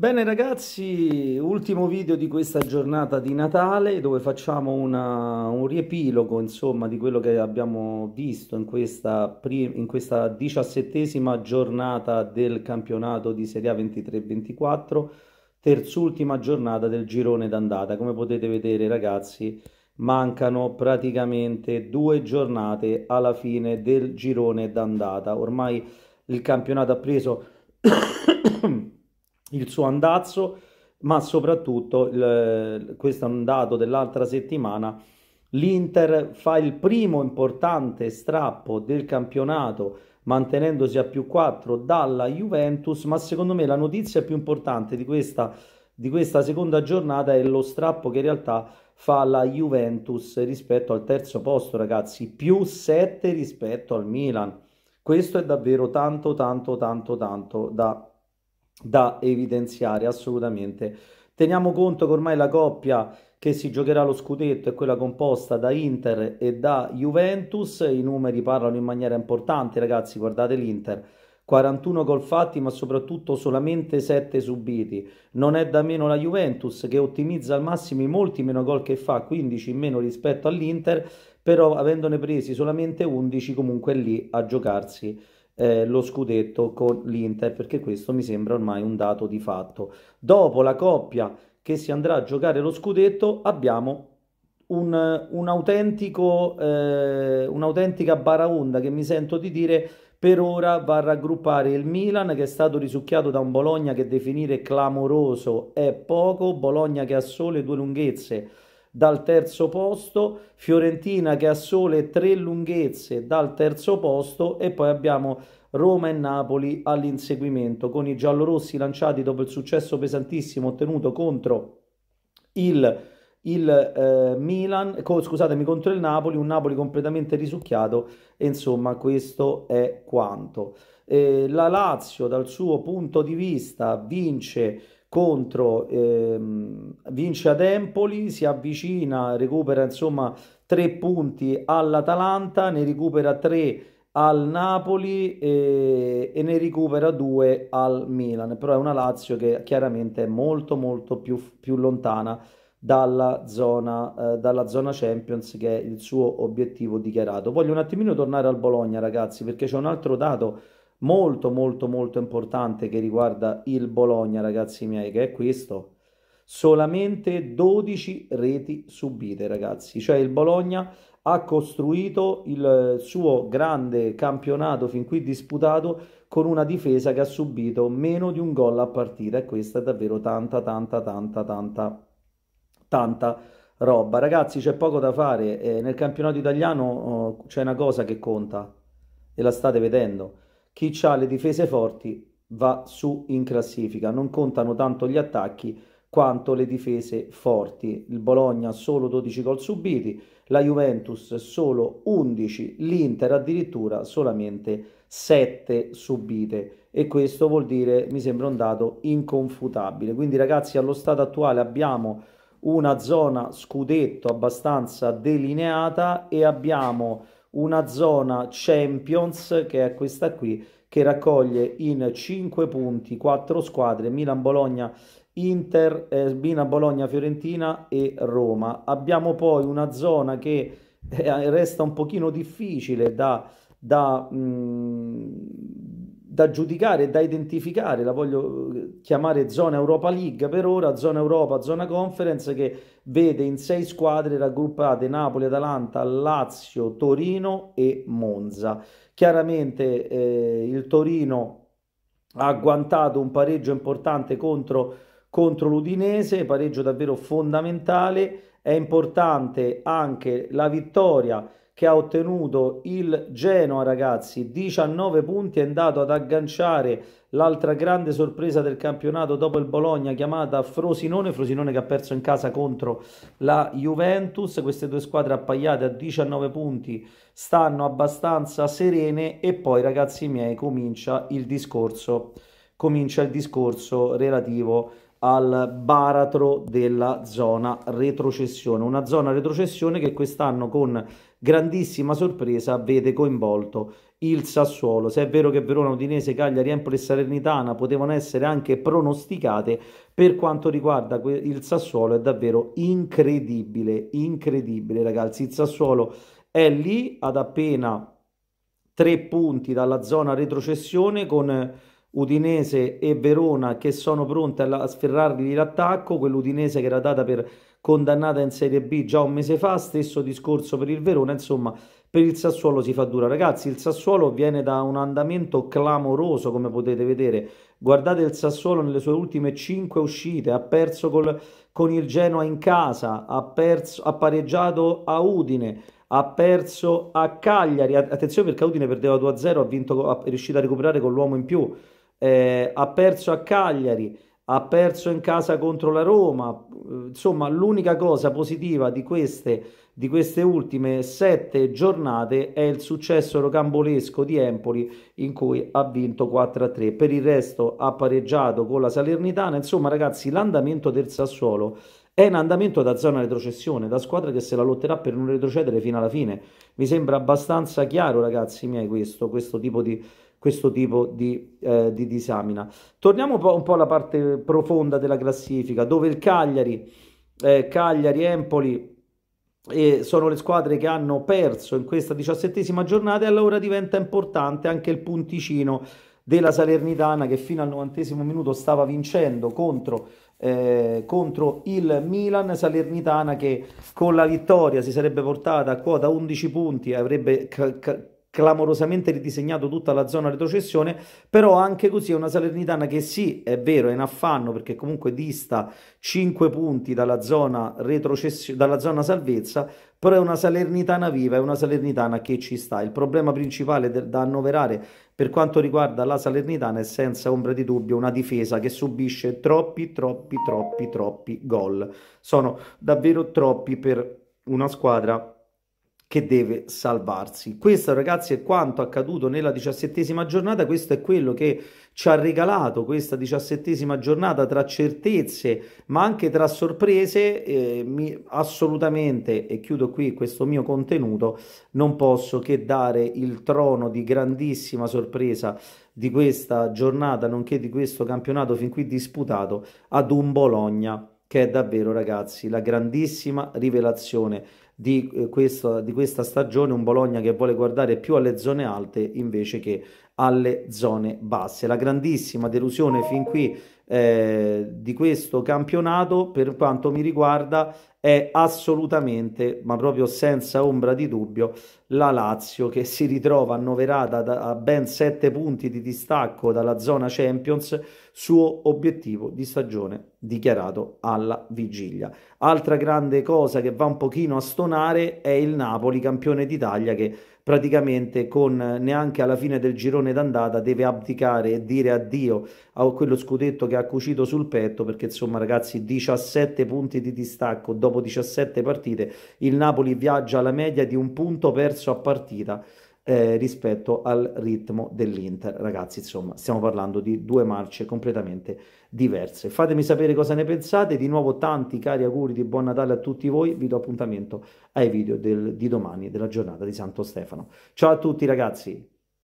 Bene ragazzi, ultimo video di questa giornata di Natale dove facciamo una, un riepilogo insomma di quello che abbiamo visto in questa, in questa diciassettesima giornata del campionato di Serie A 23-24, terzultima giornata del girone d'andata. Come potete vedere ragazzi mancano praticamente due giornate alla fine del girone d'andata. Ormai il campionato ha preso il suo andazzo, ma soprattutto, il, questo è un dato dell'altra settimana, l'Inter fa il primo importante strappo del campionato mantenendosi a più 4 dalla Juventus, ma secondo me la notizia più importante di questa, di questa seconda giornata è lo strappo che in realtà fa la Juventus rispetto al terzo posto, ragazzi, più 7 rispetto al Milan. Questo è davvero tanto, tanto, tanto, tanto da da evidenziare assolutamente. Teniamo conto che ormai la coppia che si giocherà lo scudetto è quella composta da Inter e da Juventus, i numeri parlano in maniera importante ragazzi, guardate l'Inter. 41 gol fatti ma soprattutto solamente 7 subiti. Non è da meno la Juventus che ottimizza al massimo i molti meno gol che fa, 15 in meno rispetto all'Inter, però avendone presi solamente 11 comunque lì a giocarsi eh, lo scudetto con l'Inter, perché questo mi sembra ormai un dato di fatto. Dopo la coppia che si andrà a giocare lo scudetto, abbiamo un, un autentico, eh, un'autentica baraonda che mi sento di dire per ora va a raggruppare il Milan che è stato risucchiato da un Bologna che definire clamoroso è poco, Bologna che ha sole due lunghezze dal terzo posto, Fiorentina che ha sole tre lunghezze dal terzo posto e poi abbiamo Roma e Napoli all'inseguimento con i giallorossi lanciati dopo il successo pesantissimo ottenuto contro il, il eh, Milan, co scusatemi, contro il Napoli, un Napoli completamente risucchiato e insomma questo è quanto. Eh, la Lazio dal suo punto di vista vince contro, ehm, vince ad Empoli, si avvicina, recupera insomma tre punti all'Atalanta, ne recupera tre al Napoli e, e, ne recupera due al Milan, però è una Lazio che chiaramente è molto molto più, più lontana dalla zona, eh, dalla zona Champions che è il suo obiettivo dichiarato. Voglio un attimino tornare al Bologna ragazzi perché c'è un altro dato molto molto molto importante che riguarda il Bologna, ragazzi miei, che è questo. Solamente 12 reti subite, ragazzi. Cioè il Bologna ha costruito il suo grande campionato fin qui disputato con una difesa che ha subito meno di un gol a partita e questa è davvero tanta tanta tanta tanta tanta roba. Ragazzi, c'è poco da fare, eh, nel campionato italiano oh, c'è una cosa che conta e la state vedendo chi ha le difese forti va su in classifica, non contano tanto gli attacchi quanto le difese forti. Il Bologna solo 12 gol subiti, la Juventus solo 11, l'Inter addirittura solamente 7 subite e questo vuol dire, mi sembra un dato inconfutabile. Quindi ragazzi, allo stato attuale abbiamo una zona scudetto abbastanza delineata e abbiamo una zona Champions che è questa qui che raccoglie in 5 punti 4 squadre Milan Bologna Inter, eh, Milan Bologna Fiorentina e Roma. Abbiamo poi una zona che eh, resta un pochino difficile da, da mh, mm, da giudicare e da identificare, la voglio eh, chiamare zona Europa League per ora, zona Europa, zona Conference, che vede in sei squadre raggruppate Napoli, Atalanta, Lazio, Torino e Monza. Chiaramente eh, il Torino ha agguantato un pareggio importante contro, contro l'Udinese, pareggio davvero fondamentale, è importante anche la vittoria che ha ottenuto il Genoa, ragazzi, 19 punti, è andato ad agganciare l'altra grande sorpresa del campionato dopo il Bologna chiamata Frosinone, Frosinone che ha perso in casa contro la Juventus, queste due squadre appaiate a 19 punti stanno abbastanza serene e poi ragazzi miei comincia il discorso, comincia il discorso relativo al baratro della zona retrocessione, una zona retrocessione che quest'anno con grandissima sorpresa vede coinvolto il Sassuolo. Se è vero che Verona, Udinese, Cagliari, Empoli e Salernitana potevano essere anche pronosticate, per quanto riguarda il Sassuolo è davvero incredibile, incredibile ragazzi. Il Sassuolo è lì ad appena tre punti dalla zona retrocessione con Udinese e Verona che sono pronte a sferrargli l'attacco, quell'Udinese che era data per condannata in Serie B già un mese fa, stesso discorso per il Verona, insomma per il Sassuolo si fa dura. Ragazzi, il Sassuolo viene da un andamento clamoroso come potete vedere, guardate il Sassuolo nelle sue ultime 5 uscite, ha perso col, con il Genoa in casa, ha, perso, ha pareggiato a Udine, ha perso a Cagliari, attenzione perché Udine perdeva 2-0, ha vinto, è riuscito a recuperare con l'uomo in più, eh, ha perso a Cagliari, ha perso in casa contro la Roma. Eh, insomma, l'unica cosa positiva di queste, di queste ultime sette giornate è il successo rocambolesco di Empoli in cui ha vinto 4-3. Per il resto ha pareggiato con la Salernitana. Insomma, ragazzi, l'andamento del Sassuolo è in andamento da zona retrocessione, da squadra che se la lotterà per non retrocedere fino alla fine. Mi sembra abbastanza chiaro, ragazzi miei, questo, questo tipo di questo tipo di, eh, di disamina. Torniamo un po', alla parte profonda della classifica, dove il Cagliari, eh, Cagliari, Empoli eh, sono le squadre che hanno perso in questa diciassettesima giornata e allora diventa importante anche il punticino della Salernitana che fino al novantesimo minuto stava vincendo contro, eh, contro, il Milan, Salernitana che con la vittoria si sarebbe portata a quota 11 punti e avrebbe ca- clamorosamente ridisegnato tutta la zona retrocessione, però anche così è una Salernitana che sì, è vero, è in affanno perché comunque dista 5 punti dalla zona, dalla zona salvezza, però è una Salernitana viva, è una Salernitana che ci sta. Il problema principale da annoverare per quanto riguarda la Salernitana è senza ombra di dubbio una difesa che subisce troppi, troppi, troppi, troppi gol. Sono davvero troppi per una squadra che deve salvarsi. Questo ragazzi è quanto accaduto nella diciassettesima giornata, questo è quello che ci ha regalato questa diciassettesima giornata tra certezze ma anche tra sorprese, eh, mi, assolutamente, e chiudo qui questo mio contenuto, non posso che dare il trono di grandissima sorpresa di questa giornata, nonché di questo campionato fin qui disputato, ad un Bologna che è davvero, ragazzi, la grandissima rivelazione di, eh, questa, di questa stagione. Un Bologna che vuole guardare più alle zone alte invece che alle zone basse. La grandissima delusione fin qui eh, di questo campionato, per quanto mi riguarda, è assolutamente, ma proprio senza ombra di dubbio, la Lazio che si ritrova annoverata da, a ben 7 punti di distacco dalla zona Champions, suo obiettivo di stagione dichiarato alla vigilia. Altra grande cosa che va un pochino a stonare è il Napoli, campione d'Italia, che praticamente con neanche alla fine del girone d'andata deve abdicare e dire addio a quello scudetto che ha cucito sul petto perché insomma ragazzi 17 punti di distacco dopo dopo 17 partite il Napoli viaggia alla media di un punto perso a partita eh, rispetto al ritmo dell'Inter. Ragazzi, insomma, stiamo parlando di due marce completamente diverse. Fatemi sapere cosa ne pensate. Di nuovo tanti cari auguri di buon Natale a tutti voi. Vi do appuntamento ai video del, di domani della giornata di Santo Stefano. Ciao a tutti ragazzi.